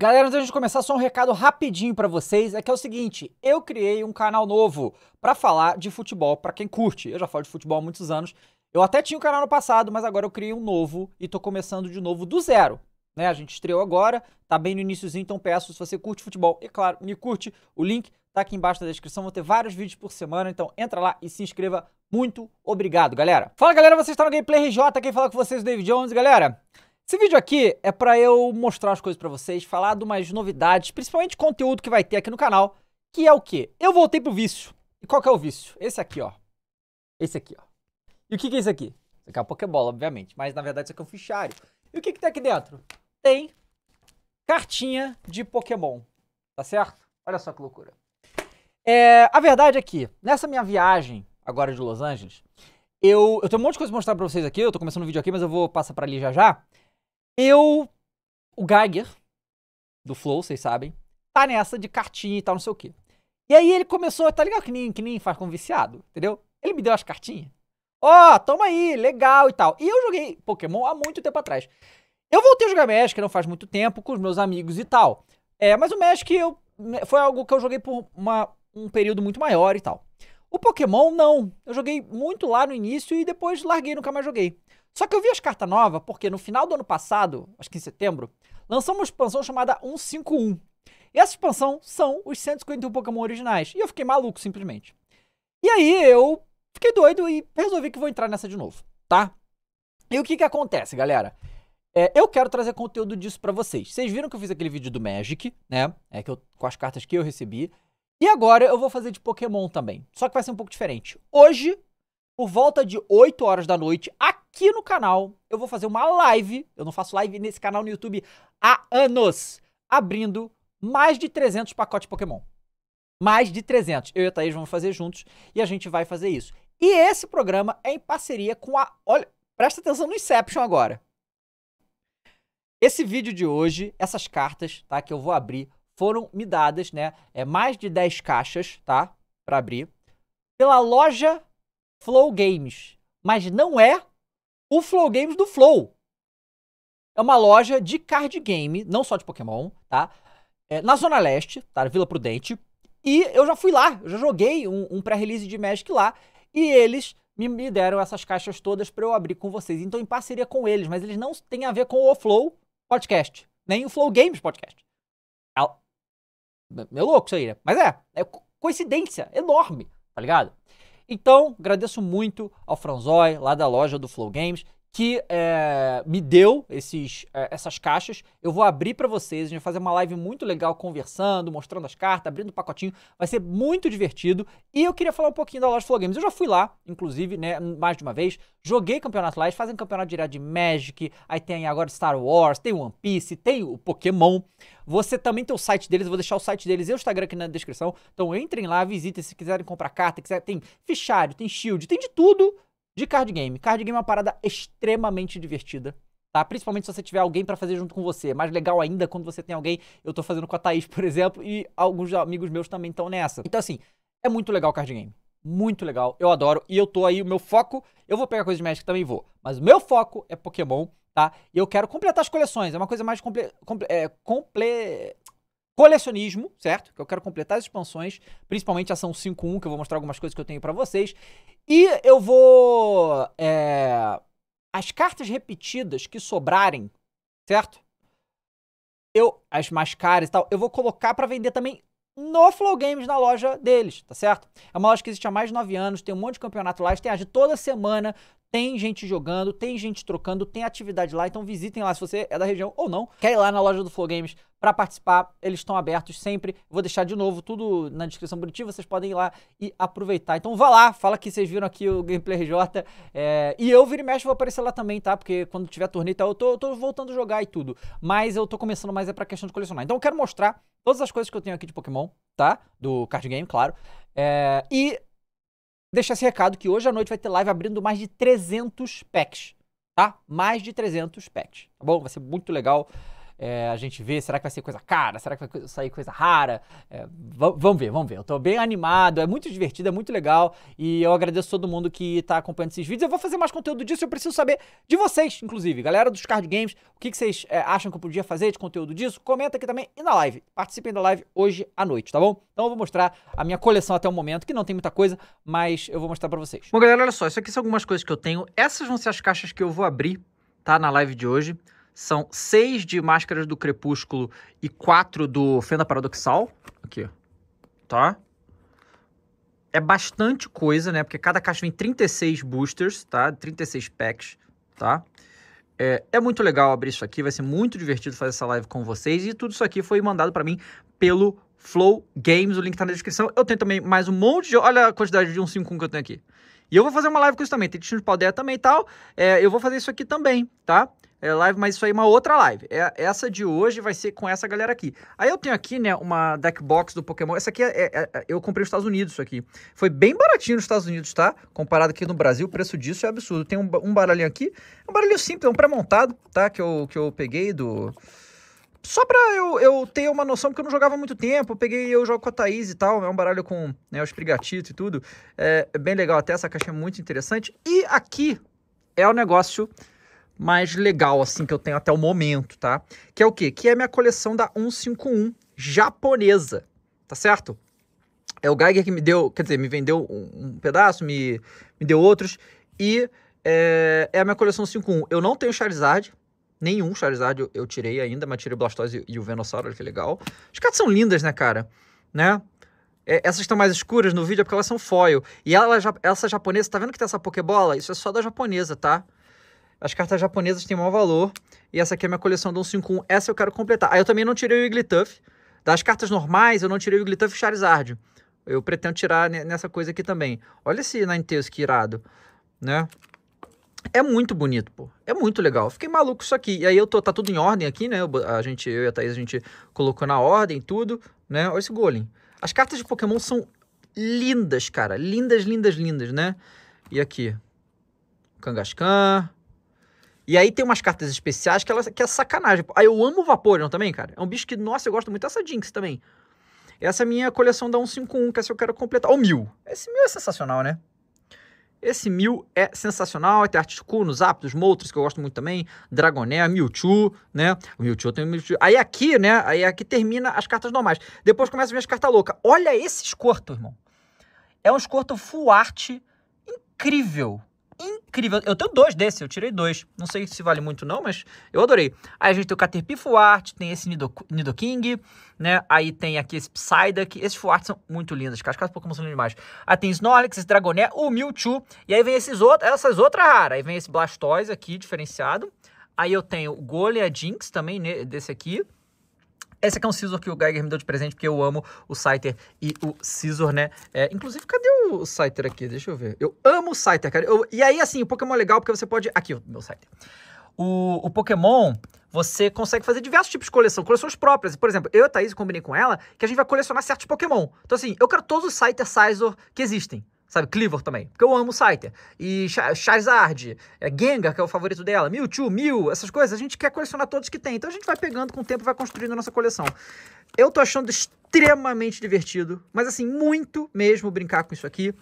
Galera, antes de começar, só um recado rapidinho para vocês, é que é o seguinte, eu criei um canal novo para falar de futebol para quem curte. Eu já falo de futebol há muitos anos. Eu até tinha um canal no passado, mas agora eu criei um novo e tô começando de novo do zero. Né? A gente estreou agora, tá bem no iníciozinho, então peço se você curte futebol, e claro, me curte, o link tá aqui embaixo na descrição, Vou ter vários vídeos por semana, então entra lá e se inscreva. Muito obrigado, galera. Fala, galera, Você está no Gameplay RJ, quem fala com vocês é o David Jones, galera. Esse vídeo aqui é para eu mostrar as coisas para vocês, falar de umas novidades, principalmente conteúdo que vai ter aqui no canal, que é o quê? Eu voltei pro vício. E qual que é o vício? Esse aqui, ó. Esse aqui, ó. E o que que é isso aqui? Isso aqui é uma Pokébola, obviamente, mas na verdade isso aqui é um fichário. E o que que tem aqui dentro? Tem cartinha de Pokémon, tá certo? Olha só que loucura. É, a verdade é que, nessa minha viagem agora de Los Angeles, eu, eu tenho um monte de coisa pra mostrar pra vocês aqui, eu tô começando o vídeo aqui, mas eu vou passar pra ali já já. Eu. O Geiger, do Flow, vocês sabem, tá nessa de cartinha e tal, não sei o quê. E aí ele começou, tá ligado? Que nem, que nem faz com viciado, entendeu? Ele me deu as cartinhas. Ó, oh, toma aí, legal e tal. E eu joguei Pokémon há muito tempo atrás. Eu voltei a jogar Magic não faz muito tempo, com os meus amigos e tal. É, mas o Magic eu, né, foi algo que eu joguei por uma, um período muito maior e tal. O Pokémon, não. Eu joguei muito lá no início e depois larguei, nunca mais joguei. Só que eu vi as cartas novas porque no final do ano passado, acho que em setembro, lançou uma expansão chamada 151. E essa expansão são os 151 Pokémon originais. E eu fiquei maluco, simplesmente. E aí eu fiquei doido e resolvi que vou entrar nessa de novo, tá? E o que que acontece, galera? É, eu quero trazer conteúdo disso para vocês. Vocês viram que eu fiz aquele vídeo do Magic, né? É que eu, com as cartas que eu recebi. E agora eu vou fazer de Pokémon também. Só que vai ser um pouco diferente. Hoje, por volta de 8 horas da noite, aqui aqui no canal eu vou fazer uma live. Eu não faço live nesse canal no YouTube há anos, abrindo mais de 300 pacotes Pokémon. Mais de 300. Eu e a Thaís vamos fazer juntos e a gente vai fazer isso. E esse programa é em parceria com a. Olha, presta atenção no Inception agora. Esse vídeo de hoje, essas cartas, tá? Que eu vou abrir, foram me dadas, né? É mais de 10 caixas, tá? Para abrir. Pela loja Flow Games. Mas não é o Flow Games do Flow. É uma loja de card game, não só de Pokémon, tá? É, na Zona Leste, tá? Vila Prudente. E eu já fui lá, eu já joguei um, um pré-release de Magic lá. E eles me, deram essas caixas todas para eu abrir com vocês. Então, em parceria com eles, mas eles não têm a ver com o Flow Podcast, nem o Flow Games Podcast. É, é louco isso aí, né? Mas é, é coincidência enorme, tá ligado? Então, agradeço muito ao Franzoi, lá da loja do Flow Games, que é, me deu esses, é, essas caixas. Eu vou abrir para vocês, a gente vai fazer uma live muito legal conversando, mostrando as cartas, abrindo o pacotinho. Vai ser muito divertido. E eu queria falar um pouquinho da loja Flow Games. Eu já fui lá, inclusive, né, mais de uma vez. Joguei campeonato lá, eles fazem campeonato direto de Magic, aí tem agora Star Wars, tem One Piece, tem o Pokémon. Você também tem o site deles, eu vou deixar o site deles e o Instagram aqui na descrição. Então entrem lá, visitem se quiserem comprar carta, quiser, tem fichário, tem shield, tem de tudo de card game. Card game é uma parada extremamente divertida. Tá? Principalmente se você tiver alguém para fazer junto com você. É mais legal ainda quando você tem alguém. Eu tô fazendo com a Thaís, por exemplo, e alguns amigos meus também estão nessa. Então, assim, é muito legal card game. Muito legal, eu adoro. E eu tô aí, o meu foco. Eu vou pegar coisa de Magic também vou. Mas o meu foco é Pokémon, tá? E eu quero completar as coleções. É uma coisa mais comple, comple é, comple colecionismo, certo? Que eu quero completar as expansões, principalmente a ação 5.1, que eu vou mostrar algumas coisas que eu tenho para vocês. E eu vou. É, as cartas repetidas que sobrarem, certo? Eu, as mais caras e tal, eu vou colocar para vender também no Flow Games, na loja deles, tá certo? É uma loja que existe há mais de 9 anos, tem um monte de campeonato lá, tem de toda semana, tem gente jogando, tem gente trocando, tem atividade lá, então visitem lá se você é da região ou não. Quer ir lá na loja do Flow Games para participar, eles estão abertos sempre. Vou deixar de novo tudo na descrição bonitinho, vocês podem ir lá e aproveitar. Então vá lá, fala que vocês viram aqui o Gameplay RJ. É... E eu, vira e mexe, vou aparecer lá também, tá? Porque quando tiver torneio e eu tô, eu tô voltando a jogar e tudo. Mas eu tô começando mais é pra questão de colecionar. Então eu quero mostrar todas as coisas que eu tenho aqui de Pokémon, tá? Do card game, claro. É... E deixar esse recado que hoje à noite vai ter live abrindo mais de 300 packs, tá? Mais de 300 packs, tá bom? Vai ser muito legal. É, a gente vê, será que vai ser coisa cara? Será que vai sair coisa rara? É, vamos ver, vamos ver. Eu tô bem animado, é muito divertido, é muito legal. E eu agradeço todo mundo que tá acompanhando esses vídeos. Eu vou fazer mais conteúdo disso, eu preciso saber de vocês, inclusive. Galera dos card games, o que, que vocês é, acham que eu podia fazer de conteúdo disso? Comenta aqui também e na live. Participem da live hoje à noite, tá bom? Então eu vou mostrar a minha coleção até o momento, que não tem muita coisa, mas eu vou mostrar para vocês. Bom, galera, olha só, isso aqui são algumas coisas que eu tenho. Essas vão ser as caixas que eu vou abrir, tá? Na live de hoje. São seis de Máscaras do Crepúsculo e quatro do Fenda Paradoxal. Aqui, tá? É bastante coisa, né? Porque cada caixa vem 36 boosters, tá? 36 packs, tá? É, é, muito legal abrir isso aqui, vai ser muito divertido fazer essa live com vocês. E tudo isso aqui foi mandado para mim pelo Flow Games, o link tá na descrição. Eu tenho também mais um monte de... Olha a quantidade de 151 que eu tenho aqui. E eu vou fazer uma live com isso também, tem destino de também e tal. É, eu vou fazer isso aqui também, tá? é, live, mas isso aí é uma outra live. É, essa de hoje vai ser com essa galera aqui. Aí eu tenho aqui, né, uma deck box do Pokémon. Essa aqui é, é, é, é eu comprei nos Estados Unidos isso aqui. Foi bem baratinho nos Estados Unidos, tá? Comparado aqui no Brasil, o preço disso é absurdo. Tem um, um baralhinho aqui, um baralhinho simples, é um pré-montado, tá? Que eu, que eu peguei do... Só pra eu, eu ter uma noção, porque eu não jogava muito tempo, eu peguei eu jogo com a Thaís e tal, é um baralho com né, os prigatito e tudo. É bem legal até, essa caixa é muito interessante. E aqui é o negócio mais legal, assim, que eu tenho até o momento, tá? Que é o quê? Que é a minha coleção da 151 japonesa, tá certo? É o Geiger que me deu, quer dizer, me vendeu um, um pedaço, me, me deu outros, e é, é, a minha coleção 51. Eu não tenho Charizard, nenhum Charizard eu, eu tirei ainda, mas tirei o Blastoise e, e o Venossauro, que legal. As cartas são lindas, né, cara? Né? É, essas estão mais escuras no vídeo é porque elas são foil. E ela, essa japonesa, tá vendo que tem essa pokebola? Isso é só da japonesa, tá? As cartas japonesas têm maior valor. E essa aqui é a minha coleção do 151. Essa eu quero completar. Aí ah, eu também não tirei o Iglituff. Das cartas normais, eu não tirei o Iglituff e Charizard. Eu pretendo tirar nessa coisa aqui também. Olha esse Ninetales que irado, né? É muito bonito, pô. É muito legal. Fiquei maluco isso aqui. E aí eu tô, tá tudo em ordem aqui, né? Eu, a gente, eu e a Thaís, a gente colocou na ordem tudo, né? Olha esse Golem. As cartas de Pokémon são lindas, cara. Lindas, lindas, lindas, né? E aqui. Kangaskhan. E aí tem umas cartas especiais que, ela, que é sacanagem. Aí ah, eu amo o Vaporeon também, cara. É um bicho que, nossa, eu gosto muito. Essa Jinx também. Essa é a minha coleção da 151, que essa eu quero completar. O Mil. Esse Mil é sensacional, né? Esse Mil é sensacional. Tem articuno Zapdos, Moltres, que eu gosto muito também. Dragoné, Mewtwo, né? O Mewtwo tem o Mewtwo. Aí aqui, né? Aí aqui termina as cartas normais. Depois começa a vir as cartas loucas. Olha esse escorto, irmão. É um escorto full art incrível incrível. Eu tenho dois desses, eu tirei dois. Não sei se vale muito não, mas eu adorei. Aí a gente tem o Caterpie Fuart, tem esse Nido, Nido King, né? Aí tem aqui esse Psyduck. Esses Fuart são muito lindos, cara. As Pokémon são lindos demais. Aí tem Snorlax, esse Dragonair, o Mewtwo. E aí vem esses outros, essas outras raras. Aí vem esse Blastoise aqui, diferenciado. Aí eu tenho o Golem, a Jinx também, né, desse aqui. Esse aqui é um scissor que o Geiger me deu de presente, porque eu amo o Scyther e o scissor, né? É, inclusive, cadê o Scyther aqui? Deixa eu ver. Eu amo o Scyther, cara. Eu, e aí, assim, o Pokémon é legal porque você pode... Aqui, o meu Scyther. O, o Pokémon, você consegue fazer diversos tipos de coleção, coleções próprias. Por exemplo, eu e a Thaís combinei com ela que a gente vai colecionar certos Pokémon. Então, assim, eu quero todos os Scyther, Scizor que existem. Sabe, Cleaver também. Porque eu amo Scyther. E Charizard, é, Gengar, que é o favorito dela, Mewtwo, Mew, essas coisas. A gente quer colecionar todos que tem. Então a gente vai pegando com o tempo vai construindo a nossa coleção. Eu tô achando extremamente divertido. Mas assim, muito mesmo brincar com isso aqui.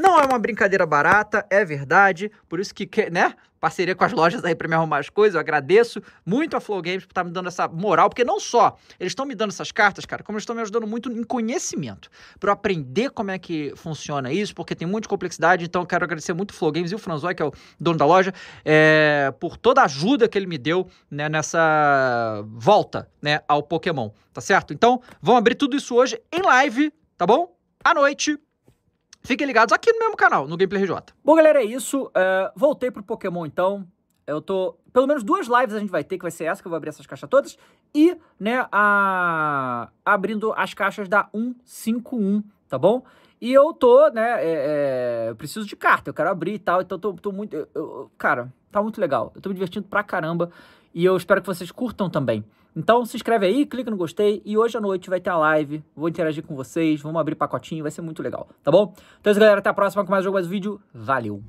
Não é uma brincadeira barata, é verdade. Por isso que, né? parceria com as lojas aí para me arrumar as coisas. Eu agradeço muito a Flow Games por estar tá me dando essa moral, porque não só eles estão me dando essas cartas, cara, como eles estão me ajudando muito em conhecimento, para eu aprender como é que funciona isso, porque tem muita complexidade. Então, eu quero agradecer muito o Flow Games e o Franzói, que é o dono da loja, é, por toda a ajuda que ele me deu né, nessa volta né, ao Pokémon, tá certo? Então, vamos abrir tudo isso hoje em live, tá bom? À noite. Fiquem ligados aqui no mesmo canal, no Gameplay RJ. Bom, galera, é isso. Uh, voltei pro Pokémon, então. Eu tô... Pelo menos duas lives a gente vai ter, que vai ser essa, que eu vou abrir essas caixas todas. E, né, a... abrindo as caixas da 151, tá bom? E eu tô, né, é, é, eu preciso de carta, eu quero abrir e tal, então tô, tô muito... Eu, eu, cara, tá muito legal. Eu tô me divertindo pra caramba e eu espero que vocês curtam também. Então se inscreve aí, clica no gostei e hoje à noite vai ter a live, vou interagir com vocês, vamos abrir pacotinho, vai ser muito legal, tá bom? Então é isso, galera, até a próxima com mais um mais um vídeo. Valeu!